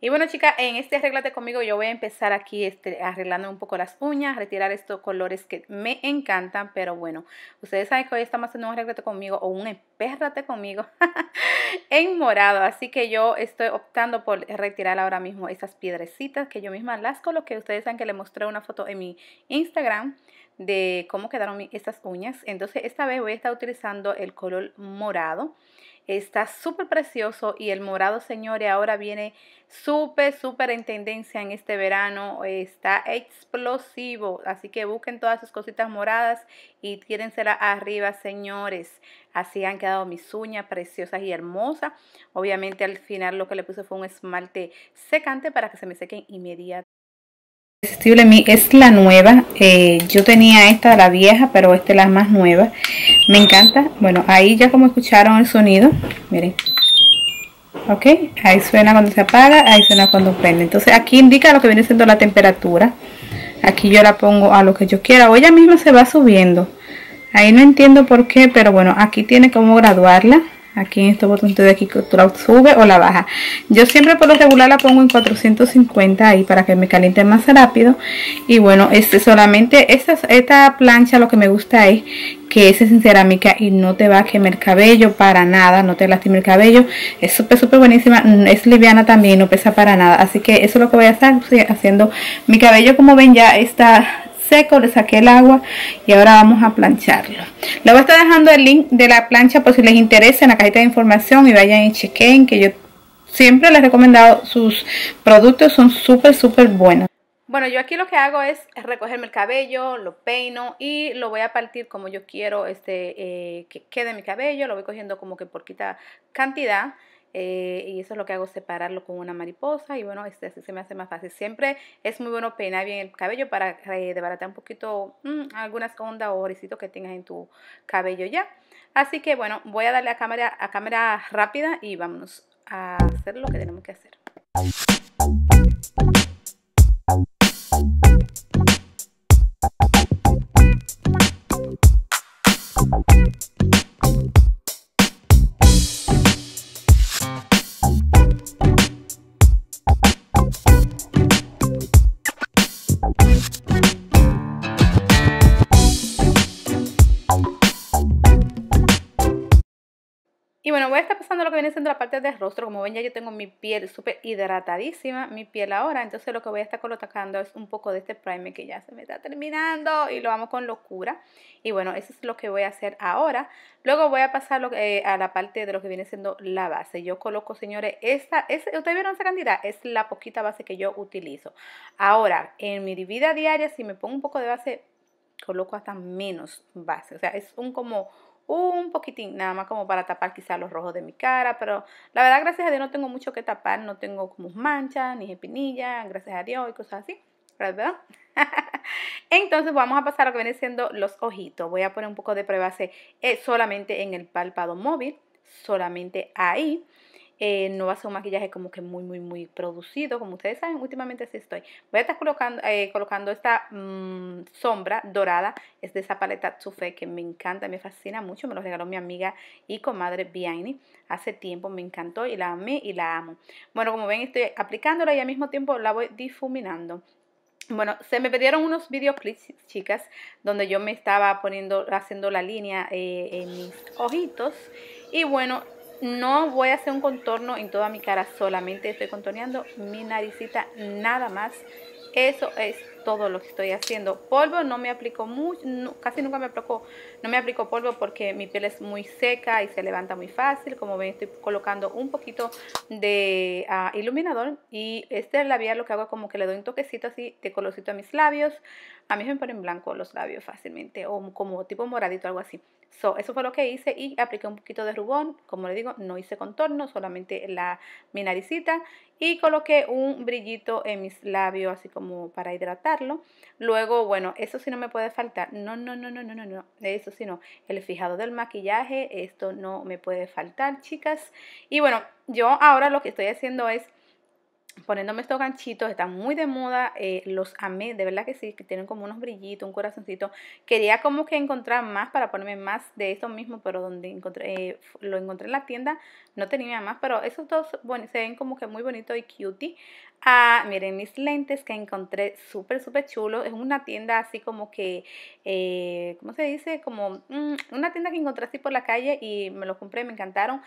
Y bueno, chicas, en este arreglate conmigo yo voy a empezar aquí este, arreglando un poco las uñas, retirar estos colores que me encantan, pero bueno, ustedes saben que hoy estamos haciendo un arreglate conmigo o un espérrate conmigo en morado, así que yo estoy optando por retirar ahora mismo esas piedrecitas que yo misma las coloqué, ustedes saben que le mostré una foto en mi Instagram de cómo quedaron estas uñas, entonces esta vez voy a estar utilizando el color morado está súper precioso y el morado, señores, ahora viene súper, súper en tendencia en este verano. Está explosivo, así que busquen todas sus cositas moradas y tírensela arriba, señores. Así han quedado mis uñas preciosas y hermosas. Obviamente al final lo que le puse fue un esmalte secante para que se me sequen inmediatamente es la nueva. Eh, yo tenía esta, la vieja, pero esta es la más nueva. Me encanta. Bueno, ahí ya como escucharon el sonido, miren. Ok, ahí suena cuando se apaga, ahí suena cuando prende. Entonces aquí indica lo que viene siendo la temperatura. Aquí yo la pongo a lo que yo quiera. O ella misma se va subiendo. Ahí no entiendo por qué, pero bueno, aquí tiene como graduarla. Aquí en este botón de aquí tú la sube o la baja. Yo siempre por lo regular la pongo en 450 ahí para que me caliente más rápido. Y bueno, este solamente esta, plancha lo que me gusta es que es en cerámica y no te va a quemar el cabello para nada, no te lastima el cabello. Es súper, súper buenísima, mm, es liviana también, no pesa para nada. Así que eso es lo que voy a estar haciendo. Mi cabello, como ven, ya está seco, le saqué el agua y ahora vamos a plancharlo. les voy a estar dejando el link de la plancha por si les interesa en la cajita de información y vayan y chequen que yo siempre les he recomendado sus productos, son súper, súper buenos. Bueno, yo aquí lo que hago es recogerme el cabello, lo peino y lo voy a partir como yo quiero este, eh, que quede mi cabello. Lo voy cogiendo como que por quita cantidad eh, y eso es lo que hago, separarlo con una mariposa y bueno, este, así se me hace más fácil. Siempre es muy bueno peinar bien el cabello para eh, debaratar un poquito mm, algunas ondas o oricitos que tengas en tu cabello ya. Así que bueno, voy a darle a cámara, a cámara rápida y vámonos a hacer lo que tenemos que hacer. viene siendo la parte del rostro, como ven ya yo tengo mi piel súper hidratadísima, mi piel ahora, entonces lo que voy a estar colocando es un poco de este primer que ya se me está terminando y lo vamos con locura. Y bueno, eso es lo que voy a hacer ahora. Luego voy a pasar eh, a la parte de lo que viene siendo la base. Yo coloco, señores, esta, es, ustedes vieron esa cantidad, es la poquita base que yo utilizo. Ahora, en mi vida diaria, si me pongo un poco de base, coloco hasta menos base. O sea, es un como un poquitín, nada más como para tapar quizá los rojos de mi cara, pero la verdad, gracias a Dios no tengo mucho que tapar, no tengo como manchas, ni espinillas, gracias a Dios y cosas así, ¿verdad? Entonces vamos a pasar a lo que viene siendo los ojitos. Voy a poner un poco de prebase eh, solamente en el párpado móvil, solamente ahí. Eh, no va a ser un maquillaje como que muy, muy, muy producido. Como ustedes saben, últimamente así estoy. Voy a estar colocando, eh, colocando esta mm, sombra dorada. Es de esa paleta Faced que me encanta, me fascina mucho. Me lo regaló mi amiga y comadre Biani hace tiempo. Me encantó y la amé y la amo. Bueno, como ven, estoy aplicándola y al mismo tiempo la voy difuminando. Bueno, se me pidieron unos videoclips, chicas, donde yo me estaba poniendo, haciendo la línea eh, en mis ojitos. Y bueno, no voy a hacer un contorno en toda mi cara, solamente estoy contorneando mi naricita nada más. Eso es todo lo que estoy haciendo. Polvo no me aplico mucho, casi nunca me aplico no me aplico polvo porque mi piel es muy seca y se levanta muy fácil. Como ven, estoy colocando un poquito de ah, iluminador y este labial lo que hago es como que le doy un toquecito así de colorcito a mis labios. A mí me ponen blanco los labios fácilmente o como tipo moradito, algo así. eso fue lo que hice y apliqué un poquito de rubón, como le digo, no hice contorno, solamente la, mi naricita y coloqué un brillito en mis labios así como para hidratar Luego, bueno, eso sí no me puede faltar. No, no, no, no, no, no, no. Eso sí no. El fijado del maquillaje, esto no me puede faltar, chicas. Y bueno, yo ahora lo que estoy haciendo es poniéndome estos ganchitos, están muy de moda, eh, los amé, de verdad que sí, que tienen como unos brillitos, un corazoncito. Quería como que encontrar más para ponerme más de estos mismos, pero donde encontré, eh, lo encontré en la tienda, no tenía más, pero esos dos, bueno, se ven como que muy bonitos y cutie. Ah, miren mis lentes que encontré súper, súper chulos. Es una tienda así como que, eh, ¿cómo se dice? Como mm, una tienda que encontré así por la calle y me los compré, me encantaron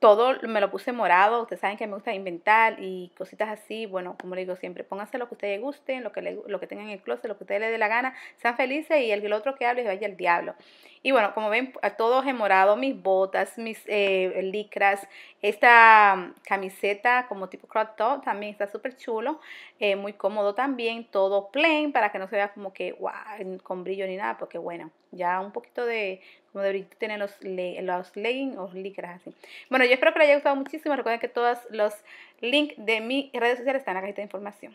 todo me lo puse morado, ustedes saben que me gusta inventar y cositas así, bueno, como les digo siempre, pónganse lo que ustedes gusten, lo que, lo que tengan en el closet, lo que ustedes les dé la gana, sean felices y el, el otro que hable y vaya al diablo. Y bueno, como ven, a todos en morado, mis botas, mis eh, licras, esta mm, camiseta como tipo crop top también está súper chulo, eh, muy cómodo también, todo plain para que no se vea como que wow, con brillo ni nada, porque bueno, ya un poquito de como de tienen los, los leggings o licras así. Bueno, yo espero que les haya gustado muchísimo. Recuerden que todos los links de mis redes sociales están en la cajita de información.